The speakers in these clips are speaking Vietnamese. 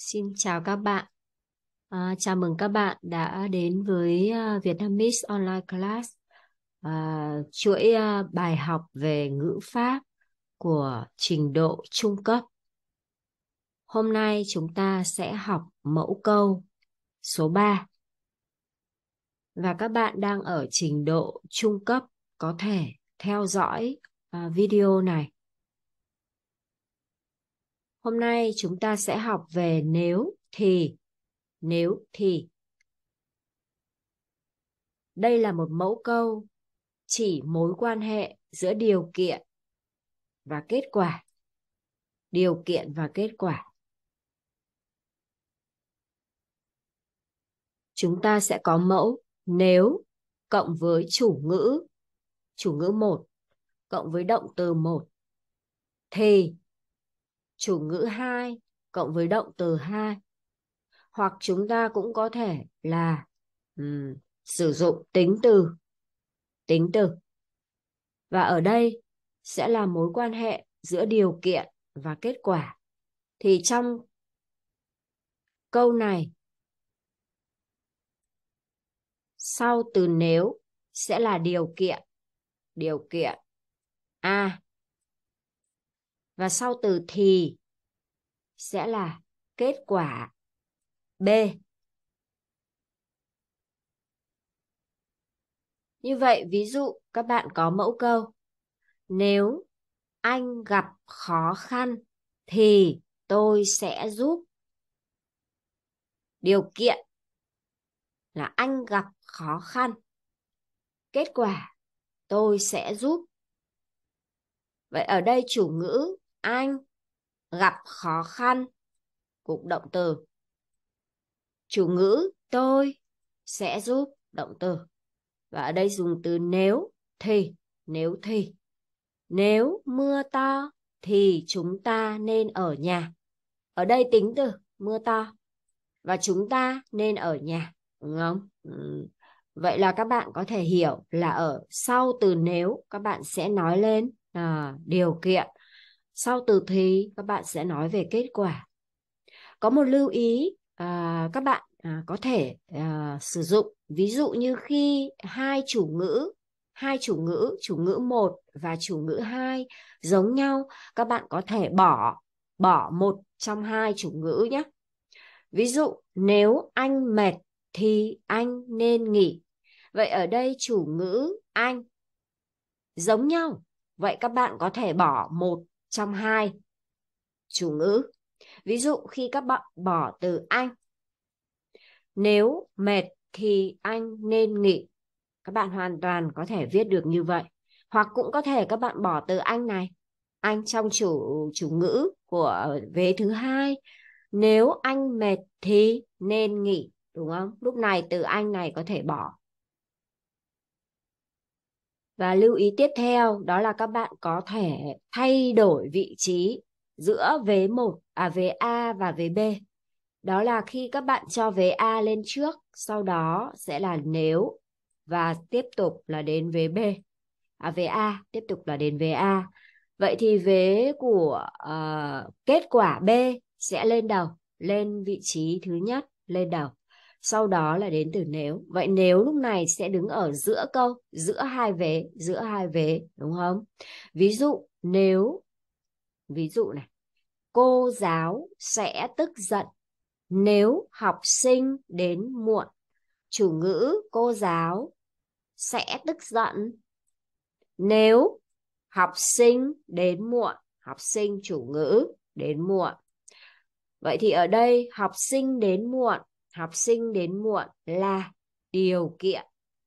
Xin chào các bạn. À, chào mừng các bạn đã đến với à, Vietnamese Online Class, à, chuỗi à, bài học về ngữ pháp của trình độ trung cấp. Hôm nay chúng ta sẽ học mẫu câu số 3. Và các bạn đang ở trình độ trung cấp có thể theo dõi à, video này Hôm nay chúng ta sẽ học về nếu thì. Nếu thì. Đây là một mẫu câu chỉ mối quan hệ giữa điều kiện và kết quả. Điều kiện và kết quả. Chúng ta sẽ có mẫu nếu cộng với chủ ngữ, chủ ngữ một cộng với động từ một thì chủ ngữ 2 cộng với động từ 2. Hoặc chúng ta cũng có thể là um, sử dụng tính từ. Tính từ. Và ở đây sẽ là mối quan hệ giữa điều kiện và kết quả. Thì trong câu này sau từ nếu sẽ là điều kiện. Điều kiện A và sau từ thì sẽ là kết quả B. Như vậy ví dụ các bạn có mẫu câu Nếu anh gặp khó khăn thì tôi sẽ giúp. Điều kiện là anh gặp khó khăn. Kết quả tôi sẽ giúp. Vậy ở đây chủ ngữ anh gặp khó khăn cụm động từ chủ ngữ tôi sẽ giúp động từ và ở đây dùng từ nếu thì nếu thì nếu mưa to thì chúng ta nên ở nhà ở đây tính từ mưa to và chúng ta nên ở nhà đúng không ừ. vậy là các bạn có thể hiểu là ở sau từ nếu các bạn sẽ nói lên à, điều kiện sau từ thì các bạn sẽ nói về kết quả có một lưu ý à, các bạn à, có thể à, sử dụng ví dụ như khi hai chủ ngữ hai chủ ngữ chủ ngữ một và chủ ngữ hai giống nhau các bạn có thể bỏ bỏ một trong hai chủ ngữ nhé ví dụ nếu anh mệt thì anh nên nghỉ vậy ở đây chủ ngữ anh giống nhau vậy các bạn có thể bỏ một trong hai chủ ngữ. Ví dụ khi các bạn bỏ từ anh. Nếu mệt thì anh nên nghỉ. Các bạn hoàn toàn có thể viết được như vậy. Hoặc cũng có thể các bạn bỏ từ anh này. Anh trong chủ chủ ngữ của vế thứ hai. Nếu anh mệt thì nên nghỉ, đúng không? Lúc này từ anh này có thể bỏ và lưu ý tiếp theo đó là các bạn có thể thay đổi vị trí giữa vế một à vế A và vế B. Đó là khi các bạn cho vế A lên trước, sau đó sẽ là nếu và tiếp tục là đến vế B. À vế A, tiếp tục là đến vế A. Vậy thì vế của uh, kết quả B sẽ lên đầu, lên vị trí thứ nhất lên đầu sau đó là đến từ nếu vậy nếu lúc này sẽ đứng ở giữa câu giữa hai vế giữa hai vế đúng không ví dụ nếu ví dụ này cô giáo sẽ tức giận nếu học sinh đến muộn chủ ngữ cô giáo sẽ tức giận nếu học sinh đến muộn học sinh chủ ngữ đến muộn vậy thì ở đây học sinh đến muộn học sinh đến muộn là điều kiện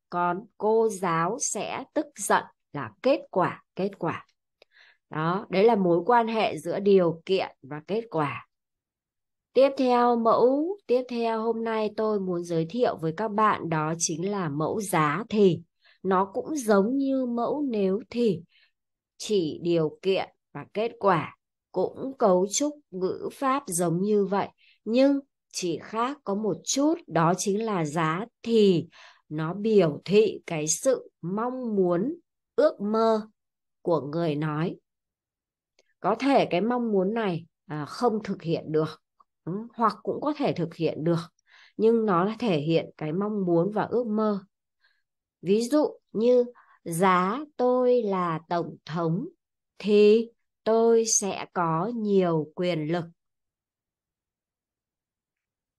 còn cô giáo sẽ tức giận là kết quả kết quả đó đấy là mối quan hệ giữa điều kiện và kết quả tiếp theo mẫu tiếp theo hôm nay tôi muốn giới thiệu với các bạn đó chính là mẫu giá thì nó cũng giống như mẫu nếu thì chỉ điều kiện và kết quả cũng cấu trúc ngữ pháp giống như vậy nhưng chỉ khác có một chút đó chính là giá thì nó biểu thị cái sự mong muốn ước mơ của người nói có thể cái mong muốn này à, không thực hiện được hoặc cũng có thể thực hiện được nhưng nó thể hiện cái mong muốn và ước mơ ví dụ như giá tôi là tổng thống thì tôi sẽ có nhiều quyền lực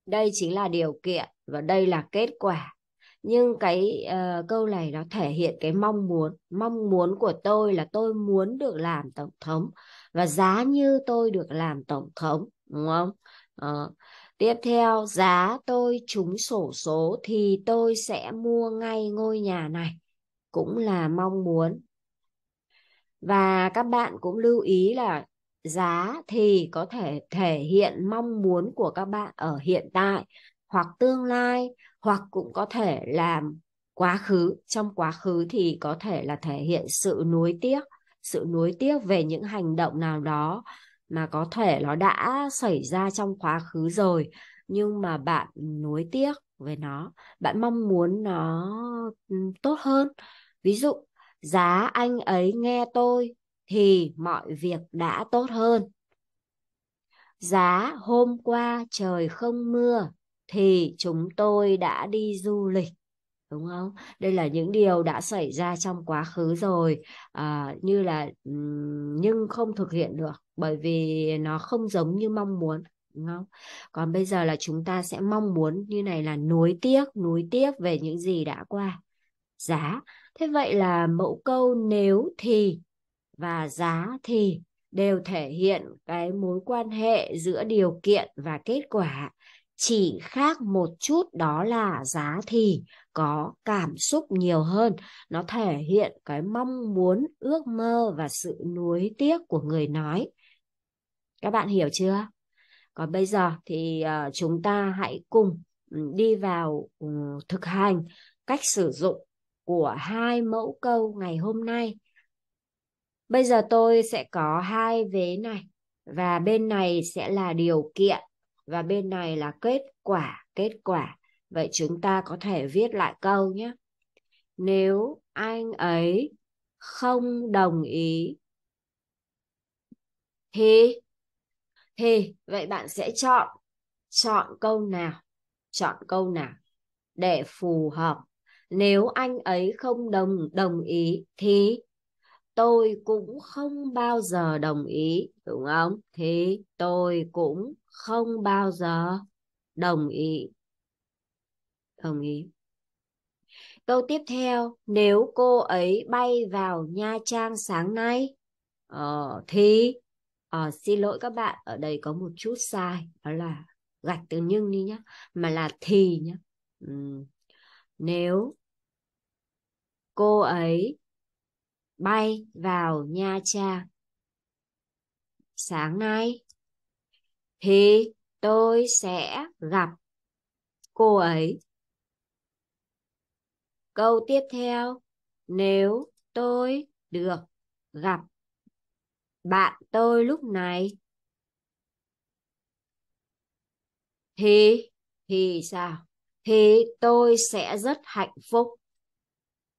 đây chính là điều kiện và đây là kết quả nhưng cái uh, câu này nó thể hiện cái mong muốn mong muốn của tôi là tôi muốn được làm tổng thống và giá như tôi được làm tổng thống đúng không uh, tiếp theo giá tôi trúng sổ số thì tôi sẽ mua ngay ngôi nhà này cũng là mong muốn và các bạn cũng lưu ý là giá thì có thể thể hiện mong muốn của các bạn ở hiện tại hoặc tương lai hoặc cũng có thể là quá khứ trong quá khứ thì có thể là thể hiện sự nuối tiếc sự nuối tiếc về những hành động nào đó mà có thể nó đã xảy ra trong quá khứ rồi nhưng mà bạn nuối tiếc về nó bạn mong muốn nó ừ, tốt hơn ví dụ giá anh ấy nghe tôi thì mọi việc đã tốt hơn giá hôm qua trời không mưa thì chúng tôi đã đi du lịch đúng không đây là những điều đã xảy ra trong quá khứ rồi à, như là nhưng không thực hiện được bởi vì nó không giống như mong muốn đúng không còn bây giờ là chúng ta sẽ mong muốn như này là nuối tiếc nuối tiếc về những gì đã qua giá thế vậy là mẫu câu nếu thì và giá thì đều thể hiện cái mối quan hệ giữa điều kiện và kết quả chỉ khác một chút đó là giá thì có cảm xúc nhiều hơn nó thể hiện cái mong muốn ước mơ và sự nuối tiếc của người nói các bạn hiểu chưa còn bây giờ thì ờ, chúng ta hãy cùng ừ, đi vào ừ, thực hành cách sử dụng của hai mẫu câu ngày hôm nay Bây giờ tôi sẽ có hai vế này và bên này sẽ là điều kiện và bên này là kết quả, kết quả. Vậy chúng ta có thể viết lại câu nhé. Nếu anh ấy không đồng ý thì thì vậy bạn sẽ chọn chọn câu nào? Chọn câu nào để phù hợp. Nếu anh ấy không đồng đồng ý thì tôi cũng không bao giờ đồng ý đúng không thì tôi cũng không bao giờ đồng ý đồng ý câu tiếp theo nếu cô ấy bay vào nha trang sáng nay ờ, thì ờ, xin lỗi các bạn ở đây có một chút sai đó là gạch từ nhưng đi nhá mà là thì nhá ừ. nếu cô ấy bay vào Nha Trang. Sáng nay thì tôi sẽ gặp cô ấy. Câu tiếp theo, nếu tôi được gặp bạn tôi lúc này thì thì sao? Thì tôi sẽ rất hạnh phúc.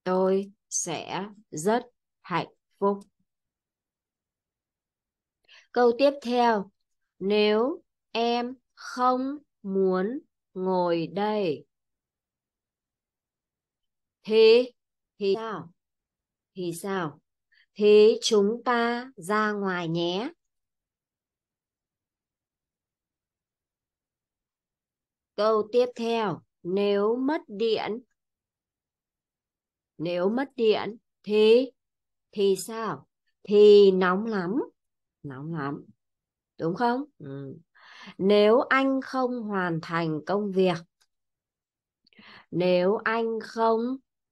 Tôi sẽ rất hạnh phúc. Câu tiếp theo, nếu em không muốn ngồi đây thì thì sao? Thì sao? Thì chúng ta ra ngoài nhé. Câu tiếp theo, nếu mất điện nếu mất điện thì thì sao thì nóng lắm nóng lắm đúng không ừ. nếu anh không hoàn thành công việc nếu anh không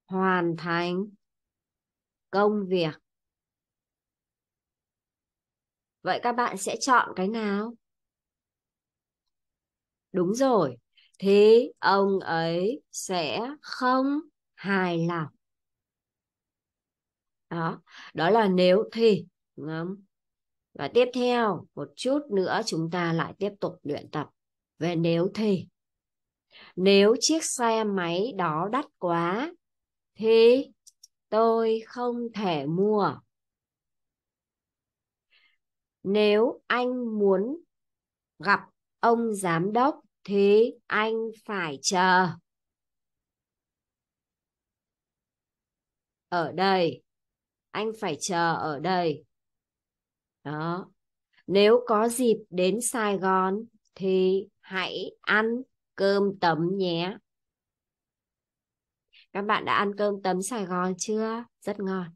hoàn thành công việc vậy các bạn sẽ chọn cái nào đúng rồi thế ông ấy sẽ không hài lòng đó đó là nếu thì đúng không? và tiếp theo một chút nữa chúng ta lại tiếp tục luyện tập về nếu thì nếu chiếc xe máy đó đắt quá thì tôi không thể mua nếu anh muốn gặp ông giám đốc thì anh phải chờ ở đây anh phải chờ ở đây đó nếu có dịp đến sài gòn thì hãy ăn cơm tấm nhé các bạn đã ăn cơm tấm sài gòn chưa rất ngon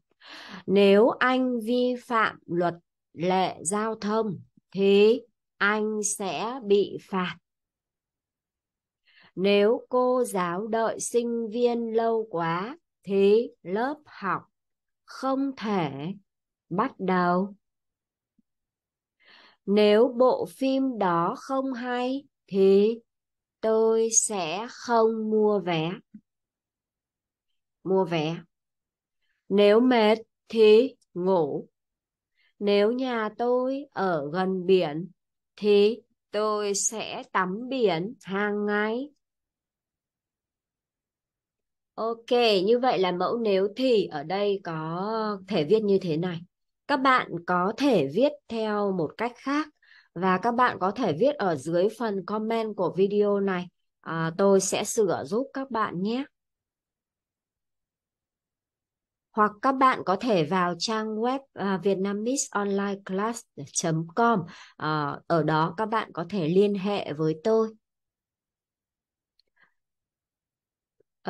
nếu anh vi phạm luật lệ giao thông thì anh sẽ bị phạt nếu cô giáo đợi sinh viên lâu quá thì lớp học không thể bắt đầu nếu bộ phim đó không hay thì tôi sẽ không mua vé mua vé nếu mệt thì ngủ nếu nhà tôi ở gần biển thì tôi sẽ tắm biển hàng ngày Ok, như vậy là mẫu nếu thì ở đây có thể viết như thế này. Các bạn có thể viết theo một cách khác và các bạn có thể viết ở dưới phần comment của video này. À, tôi sẽ sửa giúp các bạn nhé. Hoặc các bạn có thể vào trang web à, vietnameseonlineclass.com. À, ở đó các bạn có thể liên hệ với tôi.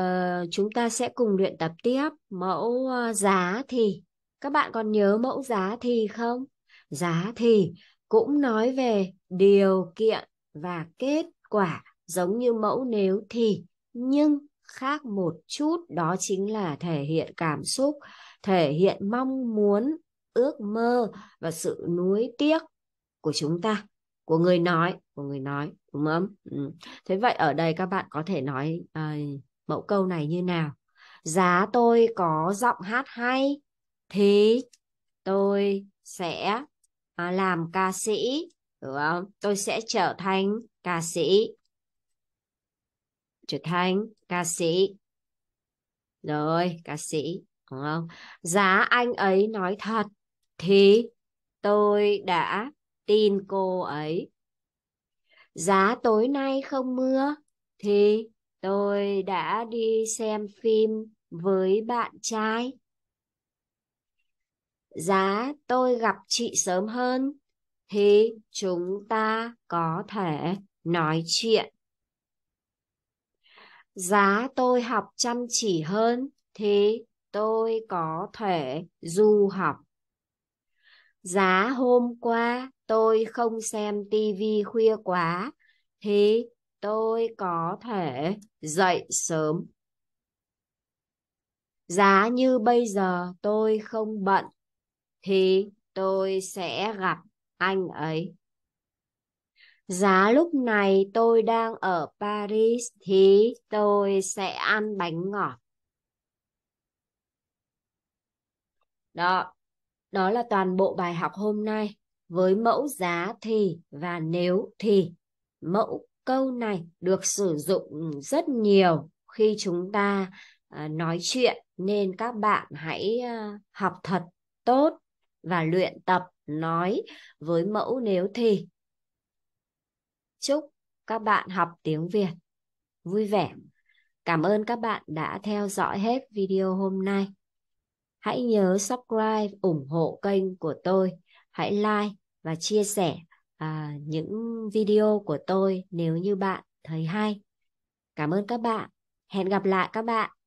uh, chúng ta sẽ cùng luyện tập tiếp mẫu ờ, giá thì. Các bạn còn nhớ mẫu giá thì không? Giá thì cũng nói về điều kiện và kết quả giống như mẫu nếu thì nhưng khác một chút đó chính là thể hiện cảm xúc thể hiện mong muốn ước mơ và sự nuối tiếc của chúng ta của người nói của người nói đúng không ừ. thế vậy ở đây các bạn có thể nói uh, mẫu câu này như nào giá tôi có giọng hát hay thì tôi sẽ à, làm ca sĩ đúng không tôi sẽ trở thành ca sĩ trở thành ca sĩ rồi ca sĩ đúng không giá anh ấy nói thật thì tôi đã tin cô ấy giá tối nay không mưa thì tôi đã đi xem phim với bạn trai giá tôi gặp chị sớm hơn thì chúng ta có thể nói chuyện giá tôi học chăm chỉ hơn thì tôi có thể du học giá hôm qua tôi không xem tivi khuya quá thì tôi có thể dậy sớm giá như bây giờ tôi không bận thì tôi sẽ gặp anh ấy giá lúc này tôi đang ở paris thì tôi sẽ ăn bánh ngọt đó đó là toàn bộ bài học hôm nay với mẫu giá thì và nếu thì mẫu câu này được sử dụng rất nhiều khi chúng ta à, nói chuyện nên các bạn hãy à, học thật tốt và luyện tập nói với mẫu nếu thì chúc các bạn học tiếng việt vui vẻ cảm ơn các bạn đã theo dõi hết video hôm nay hãy nhớ subscribe ủng hộ kênh của tôi hãy like và chia sẻ à, những video của tôi nếu như bạn thấy hay cảm ơn các bạn hẹn gặp lại các bạn